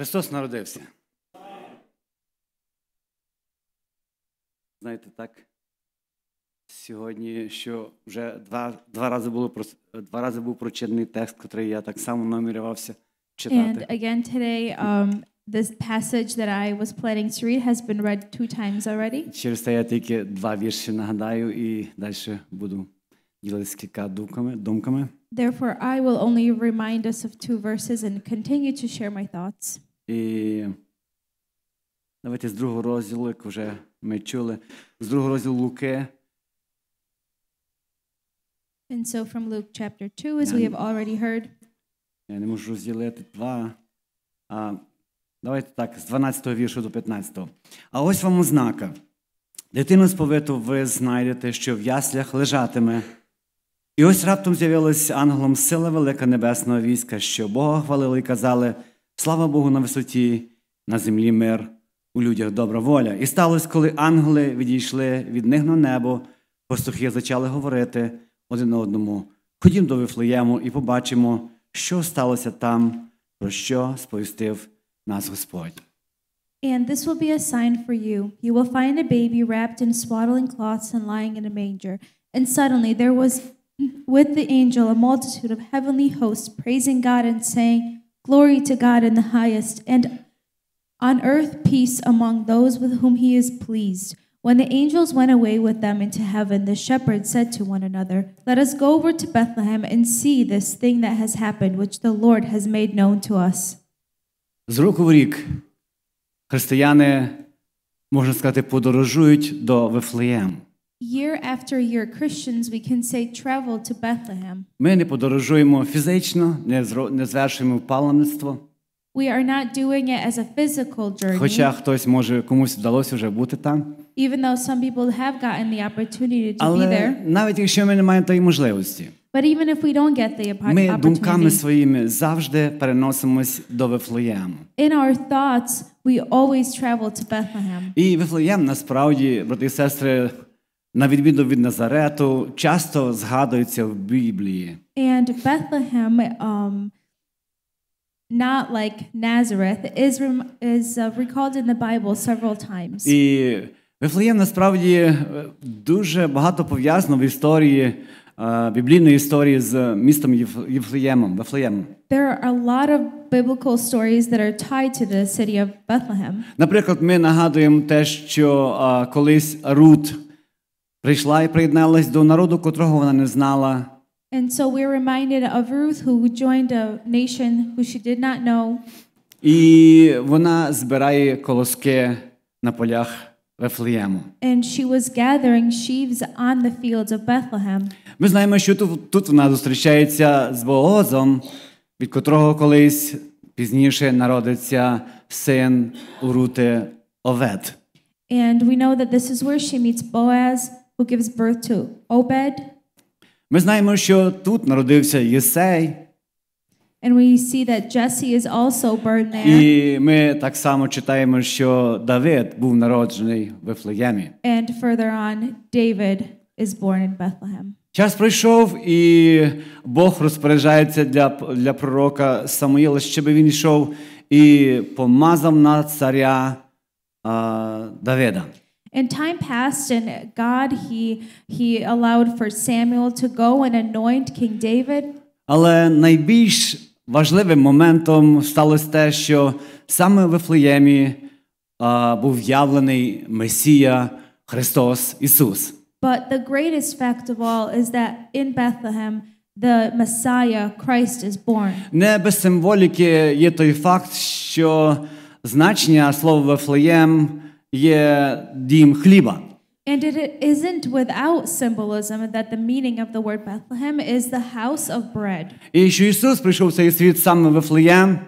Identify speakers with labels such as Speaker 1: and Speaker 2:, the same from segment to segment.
Speaker 1: Христос народився. Знаєте, так? Сьогодні, що вже два два, рази було два рази був прочитаний текст, який я так само намірювався читати.
Speaker 2: And again today, um, this passage that I was planning to read has been read two times already.
Speaker 1: Через це я тільки два вірші нагадаю і далі буду ділитися кілька думками, думками.
Speaker 2: Therefore, I will only remind us of two verses and continue to share my thoughts.
Speaker 1: І давайте з другого розділу, як вже ми чули, з другого розділу Луки.
Speaker 2: And so from Luke chapter 2, as we have already heard.
Speaker 1: Я не можу розділити два. А, давайте так, з 12 го віршу до 15. го А ось вам ознака. Дитину сповиту ви знайдете, що в яслях лежатиме. І ось раптом з'явилась ангелом сила велика небесного війська, що Бога хвалили і казали – Слава Богу, на висоті, на землі мир, у людях добра воля. І сталося, коли ангели відійшли від них на небо, пастухи зачали говорити один одному. Ходім до Вифлеєму і побачимо, що сталося там, про що сповістив нас Господь.
Speaker 2: And this will be a sign for you. You will find a baby wrapped in swaddling cloths and lying in a manger. And suddenly there was with the angel a multitude of heavenly hosts praising God and saying, Glory to God in the highest, and on earth peace among those with whom he is pleased. When the angels went away with them into heaven, the shepherds said to one another, Let us go over to Bethlehem and see this thing that has happened, which the Lord has made known to us.
Speaker 1: З року в рік християни, можна сказати, подорожують до Вифлеєму.
Speaker 2: Year after year, Christians, we can say, travel to Bethlehem.
Speaker 1: Ми не подорожуємо фізично, не, зро- не звершуємо паломництво.
Speaker 2: We are not doing it as a physical journey, Хоча
Speaker 1: хтось може комусь вдалося вже бути там.
Speaker 2: even though some people have gotten the opportunity to be Але
Speaker 1: навіть якщо ми не маємо тої можливості,
Speaker 2: But even if we don't get the oppo- ми думками
Speaker 1: своїми завжди переносимось до Вифлеєму.
Speaker 2: in our thoughts, we always travel to Bethlehem.
Speaker 1: І Вифлеєм насправді, брати і сестри, на відміну від Назарету, часто згадується в Біблії.
Speaker 2: And Bethlehem, um, not like Nazareth, is, is uh, recalled in the Bible several times.
Speaker 1: І Вифлеєм насправді е, дуже багато пов'язано в історії е, біблійної історії з містом Єфлеємом, Вифлеємом.
Speaker 2: There are a lot of biblical stories that are tied to the city of Bethlehem.
Speaker 1: Наприклад, ми нагадуємо те, що е, колись Рут прийшла і приєдналась до народу, котрого вона не знала.
Speaker 2: And so we're reminded of Ruth who joined a nation who she did not know.
Speaker 1: І вона збирає колоски на полях Вифлеєму.
Speaker 2: And she was gathering sheaves on the fields of Bethlehem.
Speaker 1: Ми знаємо, що тут, тут вона зустрічається з Боозом, від котрого колись пізніше народиться син Урути Овет.
Speaker 2: And we know that this is where she meets Boaz, who gives birth to Obed.
Speaker 1: Ми знаємо, що тут народився Єсей.
Speaker 2: And we see that Jesse is also born there.
Speaker 1: І ми так само читаємо, що Давид був народжений в Вифлеємі.
Speaker 2: And further on, David is born in Bethlehem.
Speaker 1: Час пройшов, і Бог розпоряджається для, для пророка Самуїла, щоб він йшов і помазав на царя а, Давида.
Speaker 2: And time passed, and God he he allowed for Samuel to go and anoint King David.
Speaker 1: Але найбільш важливим моментом сталося те, що саме в був явлений Месія Христос Ісус.
Speaker 2: But the greatest fact of all is that in Bethlehem the Messiah Christ is born.
Speaker 1: Не без символіки є той факт, що значення слова Вифлеєм – є дім хліба.
Speaker 2: And it isn't without symbolism that the meaning of the word Bethlehem is the house of bread.
Speaker 1: І що Ісус прийшов в цей світ саме в Вифлеєм.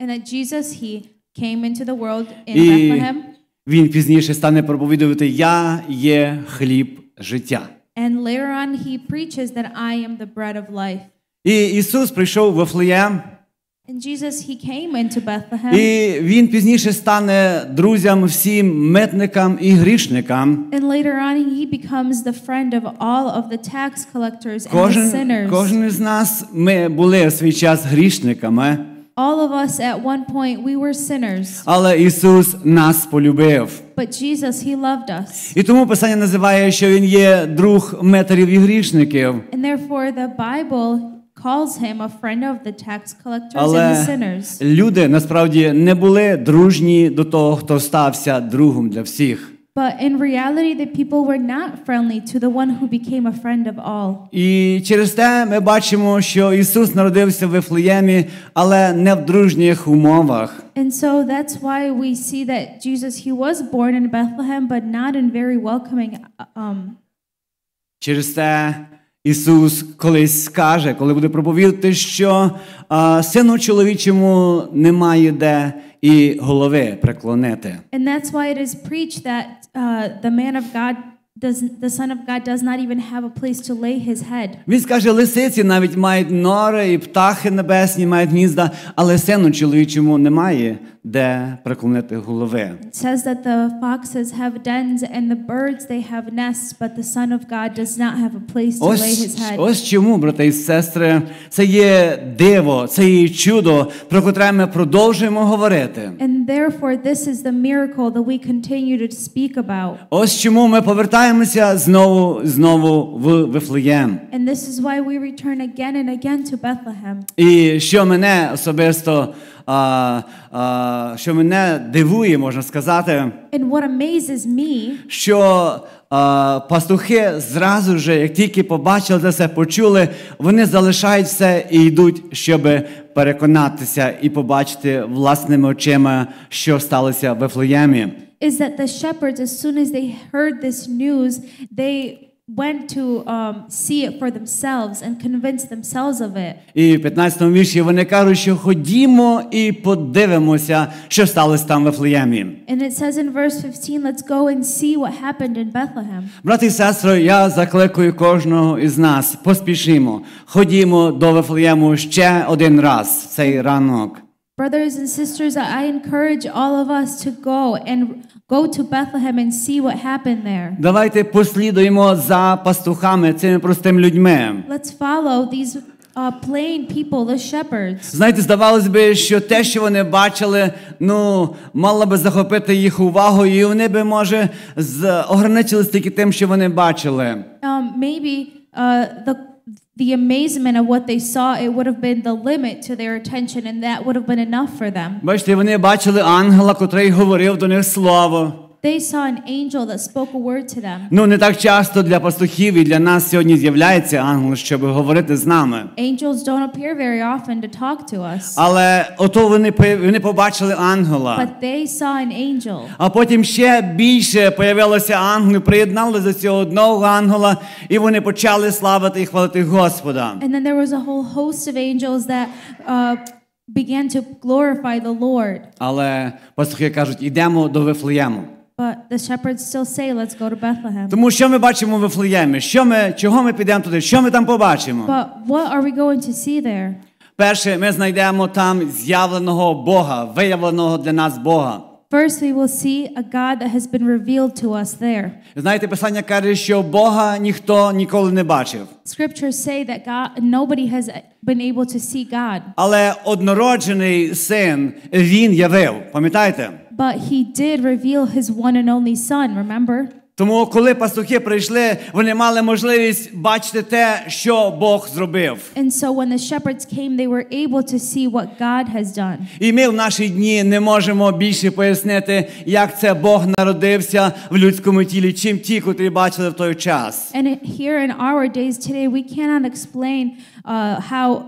Speaker 2: And that Jesus he came into the world in і Bethlehem.
Speaker 1: Він пізніше стане проповідувати я є хліб життя.
Speaker 2: And later on he preaches that I am the bread of life.
Speaker 1: І Ісус прийшов в Вифлеєм.
Speaker 2: And Jesus, he came into Bethlehem. І
Speaker 1: він пізніше стане друзям всім і грішникам.
Speaker 2: And later on he becomes the friend of all of the tax collectors and Кожен, sinners.
Speaker 1: кожен із нас ми були в свій час грішниками,
Speaker 2: All of us at one point we were sinners,
Speaker 1: але Ісус нас полюбив.
Speaker 2: but Jesus, he loved us.
Speaker 1: І тому писання називає, що він є друг і грішників.
Speaker 2: And therefore the Bible calls him a friend of the tax collectors and the sinners.
Speaker 1: люди насправді не були дружні до того, хто стався другом для всіх.
Speaker 2: But in reality, the people were not friendly to the one who became a friend of all.
Speaker 1: І через те ми бачимо, що Ісус народився в Вифлеємі, але не в дружніх умовах.
Speaker 2: And so that's why we see that Jesus, he was born in Bethlehem, but not in very welcoming uh, um,
Speaker 1: Через те Ісус колись скаже, коли буде проповідати, що а, сину чоловічому немає де і голови преклонити.
Speaker 2: And that's why it is preached that uh, the man of God does the son of God does not even have a place to lay his head.
Speaker 1: Він скаже, лисиці навіть мають нори і птахи небесні мають гнізда, але сину чоловічому немає де преклонити голови.
Speaker 2: It says that the foxes have dens and the birds they have nests, but the son of God does not have a place to lay his head. Ось
Speaker 1: чому, брати і сестри, це є диво, це є чудо, про котре ми продовжуємо говорити.
Speaker 2: And therefore this is the miracle that we continue to speak about.
Speaker 1: Ось чому ми повертаємося знову знову в Вифлеєм.
Speaker 2: And this is why we return again and again to Bethlehem.
Speaker 1: І що мене особисто а, а, що мене дивує, можна сказати,
Speaker 2: And what amazes me,
Speaker 1: що а, пастухи зразу ж, як тільки побачили це все, почули, вони залишають все і йдуть, щоб переконатися і побачити власними очима, що сталося в Ефлеємі.
Speaker 2: Is that the shepherds, as soon as they heard this news, they went to um, see it for themselves and convince themselves of it.
Speaker 1: І в 15 вірші вони кажуть, що ходімо і подивимося, що сталося там в Вифлеємі.
Speaker 2: And it says in verse 15, let's go and see what happened in Bethlehem.
Speaker 1: Брати і сестри, я закликаю кожного із нас, поспішимо, ходімо до Вифлеєму ще один раз цей ранок.
Speaker 2: Brothers and sisters, I encourage all of us to go and Go to Bethlehem and see what happened there.
Speaker 1: Давайте послідуємо за пастухами, цими простими людьми.
Speaker 2: Let's follow these uh, plain people, the shepherds.
Speaker 1: Знаєте, здавалось би, що те, що вони бачили, ну, мало би захопити їх увагу, і вони би, може, з... ограничились тільки тим, що вони бачили.
Speaker 2: Um, maybe uh, the the amazement of what they saw, it would have been the limit to their attention, and that would have been enough for them. They saw an angel that spoke a word to them.
Speaker 1: Ну не так часто для пастухів і для нас сьогодні з'являється ангел, щоб говорити з нами.
Speaker 2: Angels don't appear very often to talk to us.
Speaker 1: Але ото вони вони побачили ангела.
Speaker 2: But they saw an angel.
Speaker 1: А потім ще більше появилося ангелів, приєднали до цього одного ангела, і вони почали славити і хвалити Господа.
Speaker 2: And then there was a whole host of angels that uh, began to glorify the Lord.
Speaker 1: Але пастухи кажуть, ідемо до Вифлеєму.
Speaker 2: But the shepherds still say, Let's go to Bethlehem.
Speaker 1: Тому що ми бачимо в Вифлеємі? Що ми, чого ми підемо туди? Що ми там побачимо?
Speaker 2: But what are we going to see there?
Speaker 1: Перше, ми знайдемо там з'явленого Бога, виявленого для нас Бога.
Speaker 2: First, we will see a God that has been revealed to us there.
Speaker 1: Знаєте, писання каже, що Бога ніхто ніколи не бачив.
Speaker 2: Scriptures say that God, nobody has been able to see God.
Speaker 1: Але однороджений син він явив. Пам'ятаєте?
Speaker 2: But he did reveal his one and only son, remember?
Speaker 1: Тому, коли пастухи прийшли, вони мали можливість бачити те, що Бог зробив.
Speaker 2: And so when the shepherds came, they were able to see what God has done.
Speaker 1: І ми в наші дні не можемо більше пояснити, як це Бог народився в людському тілі, чим ті, котрі бачили в той час.
Speaker 2: And here in our days today, we cannot explain uh, how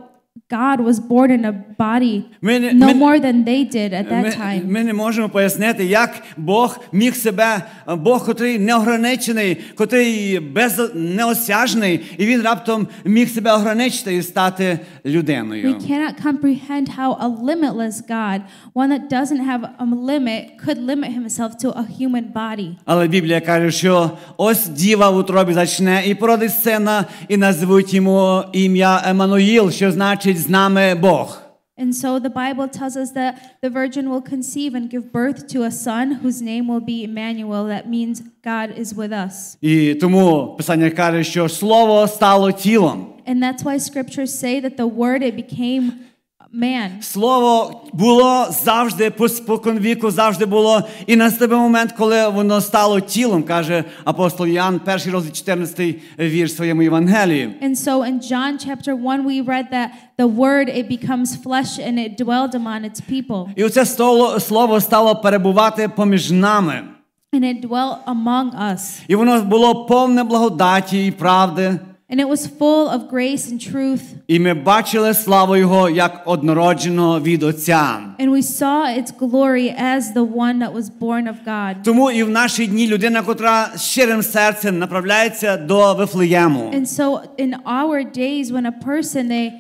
Speaker 2: God was born in a body ми no ми, more than they did at that ми, time.
Speaker 1: Ми не можемо пояснити, як Бог міг себе, Бог, котрий неограничений, котрий без неосяжний, і він раптом міг себе ограничити і стати людиною. We
Speaker 2: cannot comprehend how a limitless God, one that doesn't have a limit, could limit himself to a human body.
Speaker 1: Але Біблія каже, що ось діва в утробі зачне і породить сина, і назвуть йому ім'я Еммануїл, що значить Бог.
Speaker 2: And so the Bible tells us that the virgin will conceive and give birth to a son whose name will be Emmanuel. That means God is with us.
Speaker 1: І тому писання каже, що слово стало тілом.
Speaker 2: And that's why scriptures say that the word it became man.
Speaker 1: Слово було завжди, спокон віку завжди було. І настав момент, коли воно стало тілом, каже апостол Іоанн, перший розділ 14 вірш своєму Євангелії.
Speaker 2: And so in John chapter 1 we read that the word it becomes flesh and it dwelled among its people.
Speaker 1: І оце слово стало перебувати поміж нами.
Speaker 2: And it dwelt among us.
Speaker 1: І воно було повне благодаті і правди.
Speaker 2: And it was full of grace and truth.
Speaker 1: І ми бачили славу його як однородженого від Отця.
Speaker 2: And we saw its glory as the one that was born of God.
Speaker 1: Тому і в наші дні людина, котра з щирим серцем направляється до Вифлеєму.
Speaker 2: And so in our days when a person they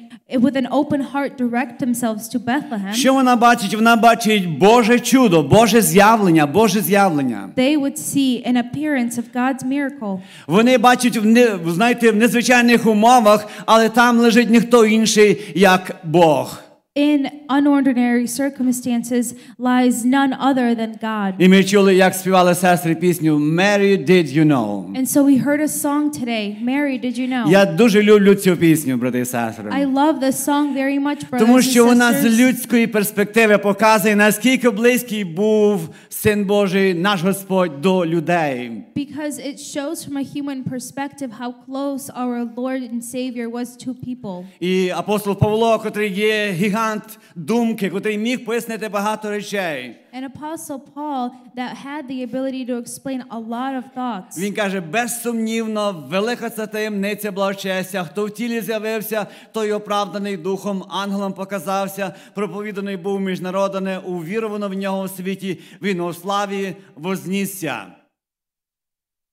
Speaker 2: with an open heart direct themselves to Bethlehem. Що
Speaker 1: вона бачить? Вона бачить Боже чудо, Боже з'явлення, Боже з'явлення.
Speaker 2: They would see an appearance of God's miracle.
Speaker 1: Вони бачать в знаєте, в незвичайних умовах, але там лежить ніхто інший, як Бог.
Speaker 2: in unordinary circumstances lies none other than God. І
Speaker 1: ми чули, як співали сестри пісню Mary did you know.
Speaker 2: And so we heard a song today, Mary did you know. Я
Speaker 1: дуже люблю цю пісню, брати і сестри. I
Speaker 2: love this song very much, brothers Тому що вона з
Speaker 1: людської перспективи показує, наскільки близький був Син Божий, наш Господь до людей.
Speaker 2: Because it shows from a human perspective how close our Lord and Savior was to people.
Speaker 1: І апостол Павло, котрий є гігант думки, котрий міг пояснити багато речей.
Speaker 2: An apostle Paul that had the ability to explain a lot of thoughts.
Speaker 1: Він каже, безсумнівно, велика ця таємниця благочестя. Хто в тілі з'явився, той оправданий духом, ангелом показався, проповіданий був між народами, увірувано в нього у світі, він у славі вознісся.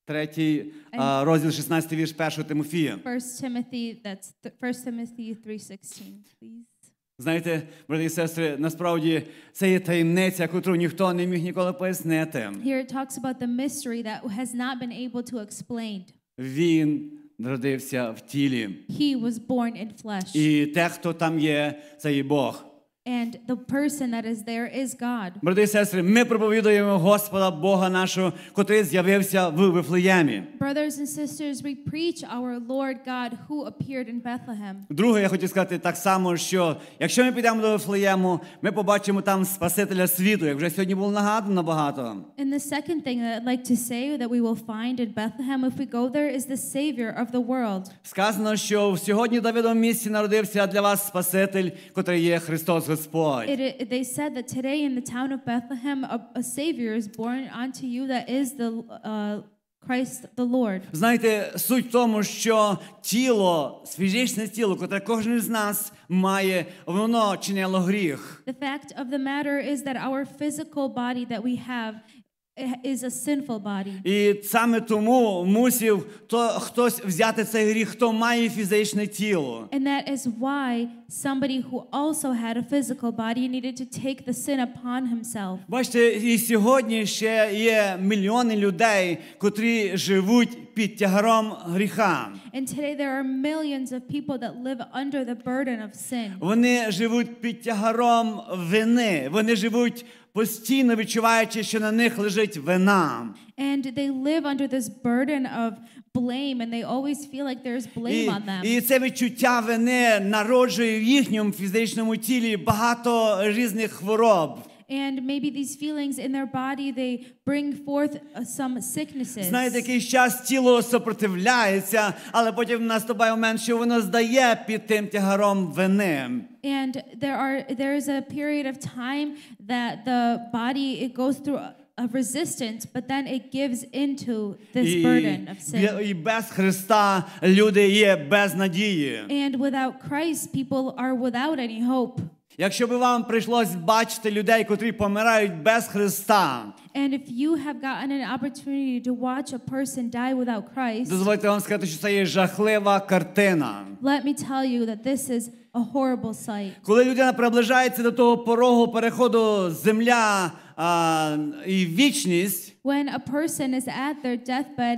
Speaker 1: Третій uh, розділ 16 вірш 1 Тимофія. 1
Speaker 2: Timothy, that's 1 Timothy 3:16, please.
Speaker 1: Знаєте, брати і сестри, насправді це є таємниця, яку ніхто не міг ніколи пояснити. Here
Speaker 2: it talks about the mystery that has not been able to explained.
Speaker 1: Він народився в тілі.
Speaker 2: He was born in flesh.
Speaker 1: І те, хто там є, це є Бог.
Speaker 2: And the person that is there is God.
Speaker 1: Брати і сестри, ми проповідуємо Господа Бога нашого, котрий з'явився в Вифлеємі.
Speaker 2: Brothers and sisters, we preach our Lord God who appeared in Bethlehem.
Speaker 1: Друге, я хочу сказати так само, що якщо ми підемо до Вифлеєму, ми побачимо там Спасителя світу, як вже сьогодні було нагадано багато.
Speaker 2: And the second thing that I'd like to say that we will find in Bethlehem if we go there is the savior of the world.
Speaker 1: Сказано, що в сьогодні Давидовому місті народився для вас Спаситель, котрий є Христос Господь.
Speaker 2: It, they said that today in the town of Bethlehem a, a savior is born unto you that is the uh, Christ the Lord.
Speaker 1: Знаєте, суть в тому, що тіло, фізичне тіло, котре кожен з нас має, воно чинило гріх.
Speaker 2: The fact of the matter is that our physical body that we have is a sinful body.
Speaker 1: І саме тому мусів то хтось взяти цей гріх, хто має фізичне тіло.
Speaker 2: And that is why somebody who also had a physical body needed to take the sin upon himself.
Speaker 1: Бачите, і сьогодні ще є мільйони людей, котрі живуть під тягаром гріха.
Speaker 2: And today there are millions of people that live under the burden of sin.
Speaker 1: Вони живуть під тягаром вини. Вони живуть постійно відчуваючи, що на них лежить вина.
Speaker 2: And they live under this burden of blame, and they always feel like there's blame І, on them. і
Speaker 1: це відчуття вини народжує в їхньому фізичному тілі багато різних хвороб.
Speaker 2: and maybe these feelings in their body they bring forth uh, some sicknesses. Знаєте,
Speaker 1: якийсь час тіло сопротивляється, але потім наступає момент, що воно здає під тим тягаром вини.
Speaker 2: And there are there is a period of time that the body it goes through a uh, resistance, but then it gives into this burden of sin.
Speaker 1: І без Христа люди є без надії.
Speaker 2: And without Christ people are without any hope.
Speaker 1: Якщо би вам прийшлось бачити людей, котрі помирають без Христа,
Speaker 2: And if you have gotten an opportunity to watch a person die without Christ,
Speaker 1: дозвольте вам сказати, що це є жахлива картина.
Speaker 2: Let me tell you that this is a horrible sight.
Speaker 1: Коли людина приближається до того порогу переходу земля а, і вічність,
Speaker 2: When a person is at their deathbed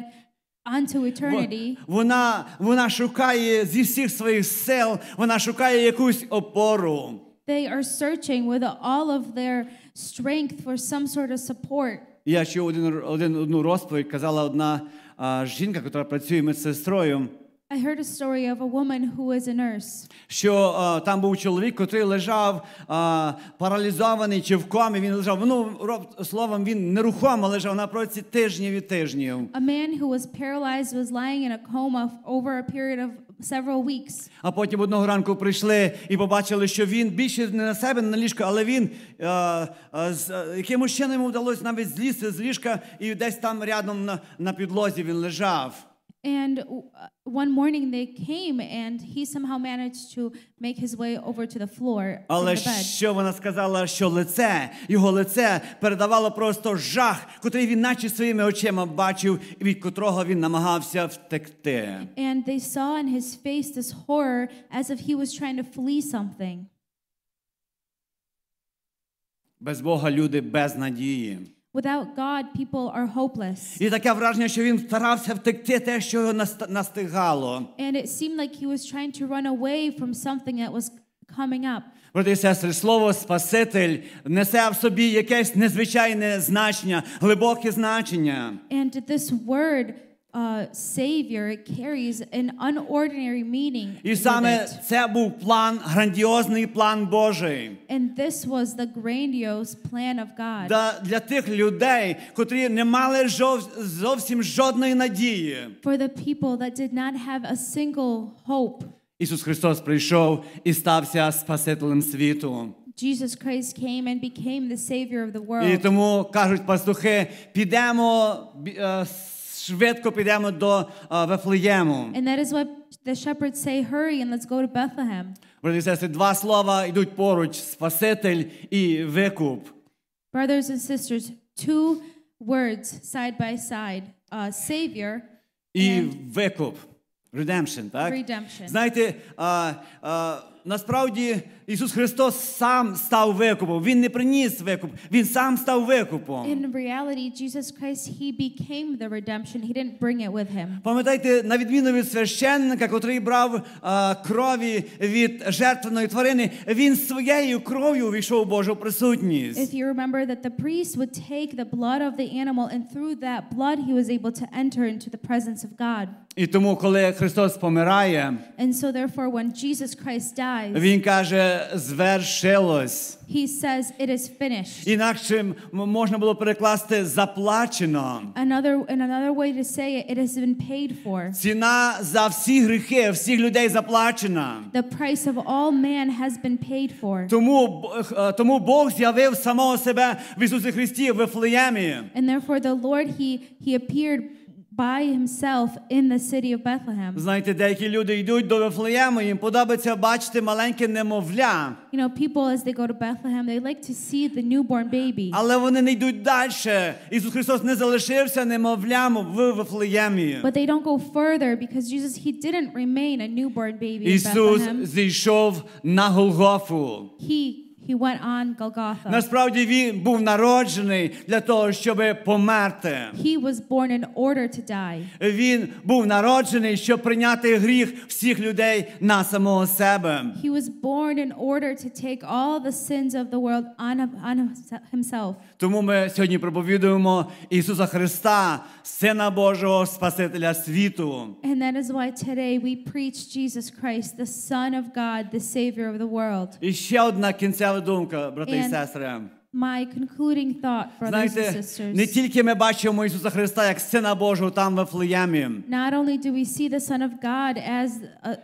Speaker 2: unto eternity,
Speaker 1: вона, вона шукає зі всіх своїх сил, вона шукає якусь опору
Speaker 2: they are searching with all of their strength for some sort of support.
Speaker 1: Я чув один, один одну розповідь, казала одна а, жінка, яка працює медсестрою.
Speaker 2: I heard a story of a woman who was a nurse.
Speaker 1: Що а, там був чоловік, який лежав а, паралізований чи в комі, він лежав, ну, роб, словом, він нерухомо лежав на протязі тижнів і тижнів.
Speaker 2: A man who was paralyzed was lying in a coma over a period of several weeks.
Speaker 1: А потім одного ранку прийшли і побачили, що він більше не на себе, не на ліжко, але він е, е, з е, якимось чином йому вдалося навіть злізти з ліжка, і десь там рядом на, на підлозі він лежав.
Speaker 2: And uh, one morning they came, and he somehow managed to make his way over to the floor. Але the bed.
Speaker 1: що вона сказала, що лице, його лице передавало просто жах, котрий він наче своїми очима бачив, і від котрого він намагався втекти.
Speaker 2: And they saw in his face this horror as if he was trying to flee something.
Speaker 1: Без Бога люди без надії.
Speaker 2: Without God, people are hopeless.
Speaker 1: І таке враження, що він старався втекти те, що його настигало.
Speaker 2: And it seemed like he was trying to run away from something that was coming up.
Speaker 1: Брати і сестри, слово Спаситель несе в собі якесь незвичайне значення, глибоке значення.
Speaker 2: And this word Savior, it carries an unordinary meaning.
Speaker 1: І саме це був план, грандіозний план Божий.
Speaker 2: And this was the grandiose plan of God. Да,
Speaker 1: для тих людей, котрі не мали зовсім жодної надії.
Speaker 2: For the people that did not have a single hope.
Speaker 1: Ісус Христос прийшов і стався спасителем світу.
Speaker 2: Jesus Christ came and became the savior of the world. І
Speaker 1: тому кажуть пастухи, підемо швидко підемо до Вифлеєму.
Speaker 2: And that is what the shepherds say, hurry and let's go to Bethlehem.
Speaker 1: Брати і сестри, два слова йдуть поруч, спаситель і викуп.
Speaker 2: Brothers and sisters, two words side by side, uh, savior
Speaker 1: і and викуп. Redemption, так? Redemption. Знаєте, насправді Ісус Христос сам став викупом. Він не приніс викуп, він сам став викупом. In
Speaker 2: reality, Jesus Christ, he became the redemption. He didn't bring it with him.
Speaker 1: Пам'ятайте, на відміну від священника, котрий брав крові від жертвеної тварини, він своєю кров'ю увійшов у Божу присутність. If
Speaker 2: you remember that the priest would take the blood of the animal and through that blood he was able to enter into the presence of God.
Speaker 1: І тому, коли Христос помирає,
Speaker 2: and so therefore when Jesus Christ died, dies.
Speaker 1: Він каже, звершилось.
Speaker 2: He says it is finished.
Speaker 1: Інакше можна було перекласти заплачено.
Speaker 2: Another in another way to say it, it has been paid
Speaker 1: for. Ціна за всі гріхи всіх людей заплачена.
Speaker 2: The price of all man has been paid for.
Speaker 1: Тому е, тому Бог з'явив самого себе в Ісусі Христі в Вифлеємі.
Speaker 2: And therefore the Lord he he appeared by himself in the city of Bethlehem.
Speaker 1: Знаєте, деякі люди йдуть до Вифлеєму, їм подобається бачити маленьке немовля.
Speaker 2: You know, people as they go to Bethlehem, they like to see the newborn baby. Але
Speaker 1: вони не йдуть далі. Ісус Христос не залишився немовлям в Вифлеємі. But
Speaker 2: they don't go further because Jesus he didn't remain a newborn baby in Bethlehem. Ісус
Speaker 1: зійшов на Голгофу.
Speaker 2: He He went on Golgotha. Насправді
Speaker 1: він був народжений для того, щоб померти.
Speaker 2: He was born in order to die.
Speaker 1: Він був народжений, щоб прийняти гріх всіх людей на самого себе.
Speaker 2: He was born in order to take all the sins of the world on, on himself.
Speaker 1: Тому ми сьогодні проповідуємо Ісуса Христа, Сина Божого, Спасителя світу.
Speaker 2: And that is why today we preach Jesus Christ, the Son of God, the Savior of the world.
Speaker 1: І ще одна кінцева кінцева думка, брати і сестри.
Speaker 2: My concluding thought, brothers Знаєте, and sisters. не
Speaker 1: тільки ми бачимо Ісуса Христа як Сина Божого там в Вифлеємі.
Speaker 2: Not only do we see the Son of God as a, uh,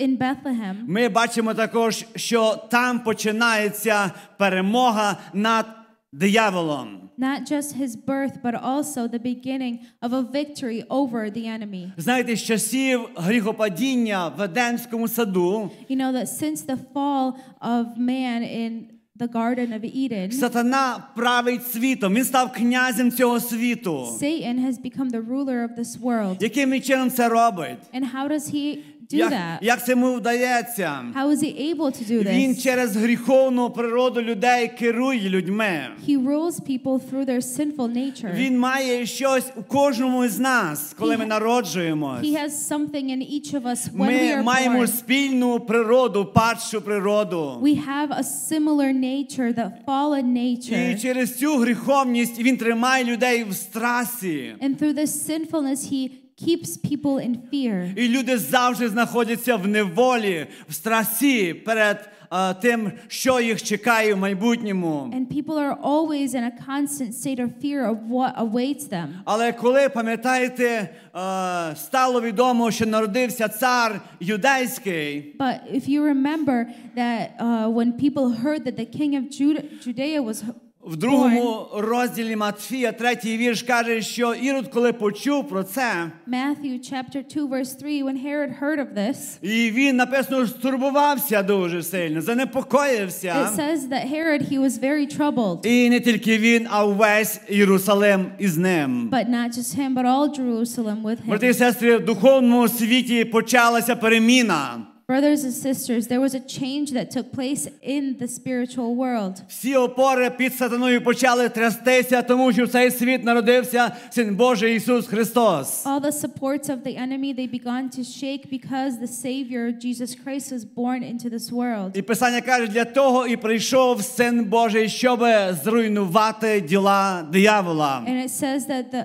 Speaker 2: in Bethlehem.
Speaker 1: Ми бачимо також, що там починається перемога над the Avalon.
Speaker 2: Not just his birth, but also the beginning of a victory over the enemy.
Speaker 1: Знаєте, з часів гріхопадіння в саду.
Speaker 2: You know that since the fall of man in the Garden of Eden. Сатана
Speaker 1: править світом. Він став князем цього світу.
Speaker 2: Satan has become the ruler of this world.
Speaker 1: Яким чином це робить?
Speaker 2: And how does he do як, that?
Speaker 1: Як це йому вдається?
Speaker 2: How is he able to do this? Він
Speaker 1: через гріховну природу людей керує людьми.
Speaker 2: He rules people through their sinful nature. Він має
Speaker 1: щось у кожному з нас, коли he, ми народжуємось. He
Speaker 2: has something in each of us when ми we are маємо
Speaker 1: спільну природу, падшу природу.
Speaker 2: We have a similar nature, the fallen nature. І
Speaker 1: через цю гріховність він тримає людей в страсі.
Speaker 2: And through this sinfulness he keeps people in fear. І люди
Speaker 1: завжди знаходяться в неволі, в страсі перед тим, що їх чекає в майбутньому.
Speaker 2: And people are always in a constant state of fear of what awaits them.
Speaker 1: Але коли пам'ятаєте, стало відомо, що народився цар юдейський.
Speaker 2: But if you remember that uh, when people heard that the king of Judea was В другому
Speaker 1: розділі Матфія, третій вірш каже, що Ірод, коли почув про це,
Speaker 2: Matthew chapter 2 verse 3 when Herod heard of
Speaker 1: this. І він написано стурбувався дуже сильно, занепокоївся. It
Speaker 2: says that Herod he was very troubled.
Speaker 1: І не тільки він, а увесь Єрусалим із ним.
Speaker 2: But not just him, but all Jerusalem with him. Брати і
Speaker 1: сестри, в духовному світі почалася переміна.
Speaker 2: Brothers and sisters, there was a change that took place in the spiritual world.
Speaker 1: Всі опори під сатаною почали трястися, тому що в цей світ народився Син Божий Ісус Христос.
Speaker 2: All the supports of the enemy they began to shake because the savior Jesus Christ was born into this world.
Speaker 1: І Писання каже, для того і прийшов Син Божий, щоб зруйнувати діла диявола.
Speaker 2: And it says that the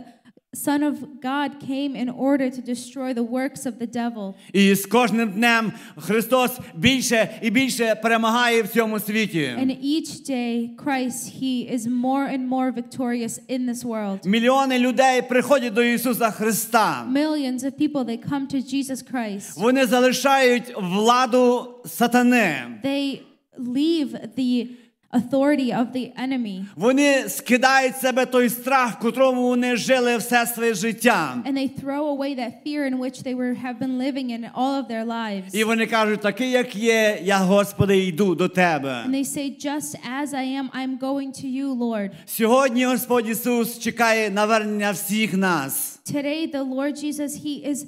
Speaker 2: Son of God came in order to destroy the works of the devil.
Speaker 1: І з кожним днем Христос більше і більше перемагає в цьому світі. And
Speaker 2: each day Christ he is more and more victorious in this world.
Speaker 1: Мільйони людей приходять до Ісуса Христа.
Speaker 2: Millions of people they come to Jesus Christ.
Speaker 1: Вони залишають владу сатани.
Speaker 2: They leave the authority of the enemy.
Speaker 1: Вони скидають себе той страх, в котрому вони жили все своє життя.
Speaker 2: And they throw away that fear in which they were have been living in all of their lives.
Speaker 1: І вони кажуть, такий як є, я, Господи, йду до тебе. And
Speaker 2: they say just as I am, I'm going to you, Lord.
Speaker 1: Сьогодні Господь Ісус чекає навернення всіх нас.
Speaker 2: Today the Lord Jesus he is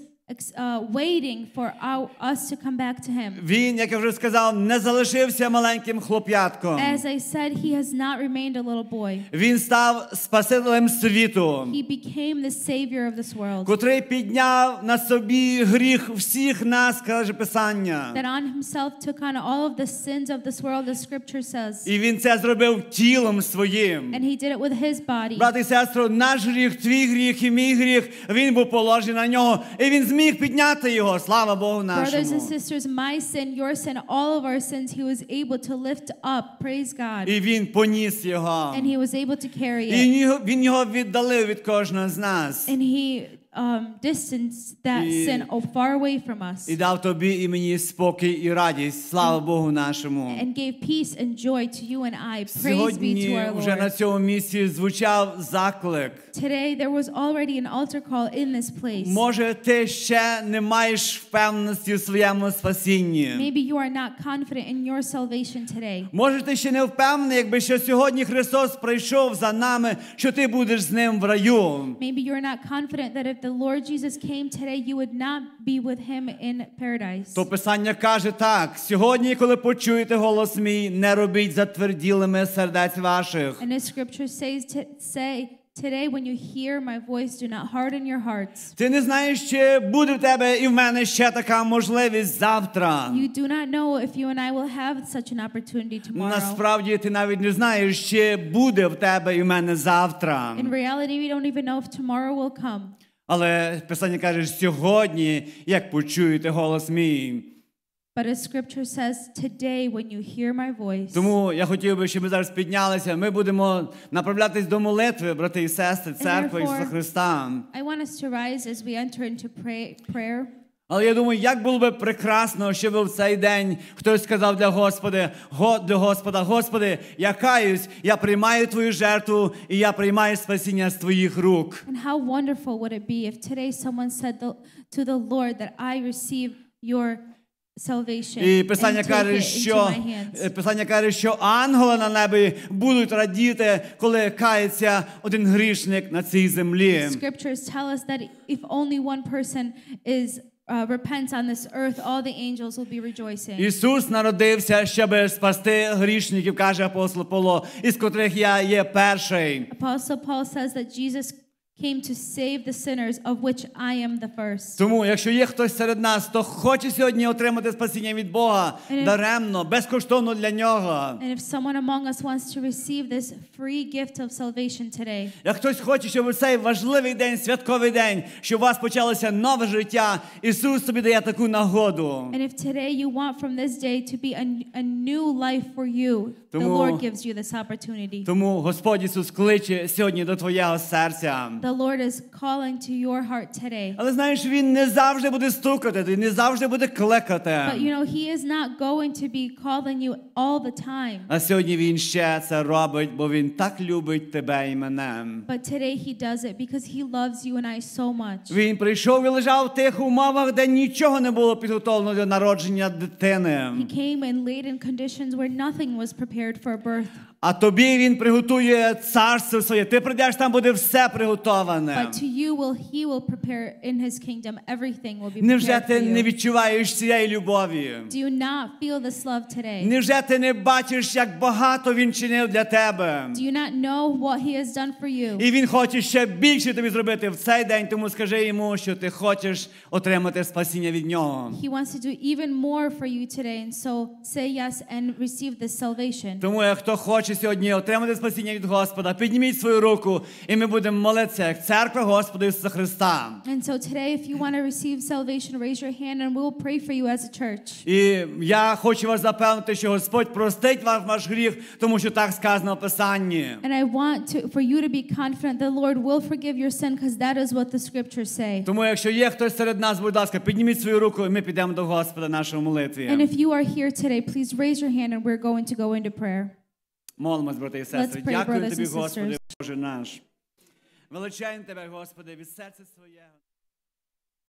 Speaker 2: Uh, waiting for our, us to come back to him.
Speaker 1: Він, як я вже сказав, не залишився маленьким хлоп'ятком. As
Speaker 2: I said, he has not remained a little boy.
Speaker 1: Він став спасителем світу. He
Speaker 2: became the savior of this world.
Speaker 1: Котрий підняв на собі гріх всіх нас, каже писання. That
Speaker 2: on himself took on all of the sins of this world, the scripture says.
Speaker 1: І він це зробив тілом своїм.
Speaker 2: And he did it with his body.
Speaker 1: Брати і сестри, наш гріх, твій гріх і мій гріх, він був положений на нього, і він зміг підняти його, слава Богу нашому. Brothers and
Speaker 2: sisters, my sin, your sin, all of our sins, he was able to lift up, praise God. І
Speaker 1: він поніс його. And he
Speaker 2: was able to carry it. І
Speaker 1: він його віддалив від кожного з нас.
Speaker 2: And he um, distance that І- sin oh, far away from us і
Speaker 1: дав тобі і мені спокій і радість. Слава Богу нашому.
Speaker 2: and gave peace and joy to you and I. Praise be to Сьогодні our вже на Lord.
Speaker 1: цьому місці звучав заклик.
Speaker 2: Today there was already an altar call in this place. Може,
Speaker 1: ти ще не маєш впевненості в своєму спасінні.
Speaker 2: Maybe you are not confident in your salvation today.
Speaker 1: Може, ти ще не впевнений, якби ще сьогодні Христос прийшов за нами, що ти будеш з ним в раю.
Speaker 2: Maybe you're not confident that if the Lord Jesus came today, you would not be with him in paradise.
Speaker 1: То Писання каже так: сьогодні, коли почуєте голос мій, не робіть затверділими сердець ваших.
Speaker 2: And the scripture says to say Today, when you hear my voice, do not harden your hearts. You do not know if you and I will have such an opportunity tomorrow. In reality, we don't even know if tomorrow will come.
Speaker 1: Але Писання каже, сьогодні, як почуєте голос мій.
Speaker 2: But as scripture says, today when you hear my voice.
Speaker 1: Тому я хотів би, щоб ми зараз піднялися. Ми будемо направлятись до молитви, брати і сестри, церкви Ісуса Христа.
Speaker 2: I want us to rise as we enter into prayer.
Speaker 1: Але я думаю, як було би прекрасно, щоб в цей день хтось сказав для Господи, го, для Господа, Господи, я каюсь, я приймаю Твою жертву і я приймаю спасіння з Твоїх рук.
Speaker 2: And how wonderful would it be if today someone said the, to the Lord that I receive your salvation І Писання каже, що
Speaker 1: е, Писання каже, що ангели на небі будуть радіти, коли кається один грішник на цій землі.
Speaker 2: Scriptures tell us that if only one person is Uh, repents on this earth, all the angels will be rejoicing.
Speaker 1: Ісус народився, щоб спасти грішників, каже апостол Павло, із котрих я є перший.
Speaker 2: Apostle Paul says that Jesus came to save the sinners, of which I am the first.
Speaker 1: Тому, якщо є хтось серед нас, хто хоче сьогодні отримати спасіння від Бога, And if- даремно, безкоштовно для нього. And
Speaker 2: if someone among us wants to receive this free gift of salvation today,
Speaker 1: Як хтось хоче, щоб у цей важливий день, святковий день, щоб у вас почалося нове життя, Ісус тобі дає таку нагоду.
Speaker 2: and if today you want from this day to be a, a new life for you, the Lord gives you this opportunity.
Speaker 1: Тому Господь Ісус кличе сьогодні до твого серця.
Speaker 2: The The Lord is calling to your heart today.
Speaker 1: Але знаєш, він не завжди буде стукати, не завжди буде But you
Speaker 2: know, he is not going to be calling you all the time.
Speaker 1: А сьогодні він ще це робить, бо він так любить тебе і мене.
Speaker 2: But today he does it because he loves you and I so much.
Speaker 1: Він прийшов і лежав в тих умовах, де нічого не було підготовлено для народження дитини. He
Speaker 2: came and laid in conditions where nothing was prepared for birth.
Speaker 1: А тобі він приготує царство своє. Ти прийдеш, там буде все приготоване. But to
Speaker 2: you will he will prepare in his kingdom everything will be Невже prepared ти for не
Speaker 1: відчуваєш цієї любові?
Speaker 2: Do you not feel this love today?
Speaker 1: Невже ти не бачиш, як багато він чинив для тебе? Do
Speaker 2: you not know what he has done for you?
Speaker 1: І він хоче ще більше тобі зробити в цей день, тому скажи йому, що ти хочеш отримати спасіння від нього.
Speaker 2: He wants to do even more for you today and so say yes and receive this salvation.
Speaker 1: Тому як хто хоче хоче сьогодні отримати спасіння від Господа, підніміть свою руку, і ми будемо молитися як церква Господа Ісуса Христа.
Speaker 2: And so today, if you want to receive salvation, raise your hand and we'll pray for you as a church.
Speaker 1: І я хочу вас запевнити, що Господь простить вам ваш гріх, тому що так сказано в Писанні.
Speaker 2: And I want to, for you to be confident the Lord will forgive your sin because that is what the scriptures say.
Speaker 1: Тому якщо є хтось серед нас, будь ласка, підніміть свою руку, і ми підемо до Господа нашого молитві. And if
Speaker 2: you are here today, please raise your hand and we're going to go into prayer.
Speaker 1: Молимось, брати і сестри. Дякую тобі, Господи, Боже наш. Величаємо тебе, Господи, від серця своєго.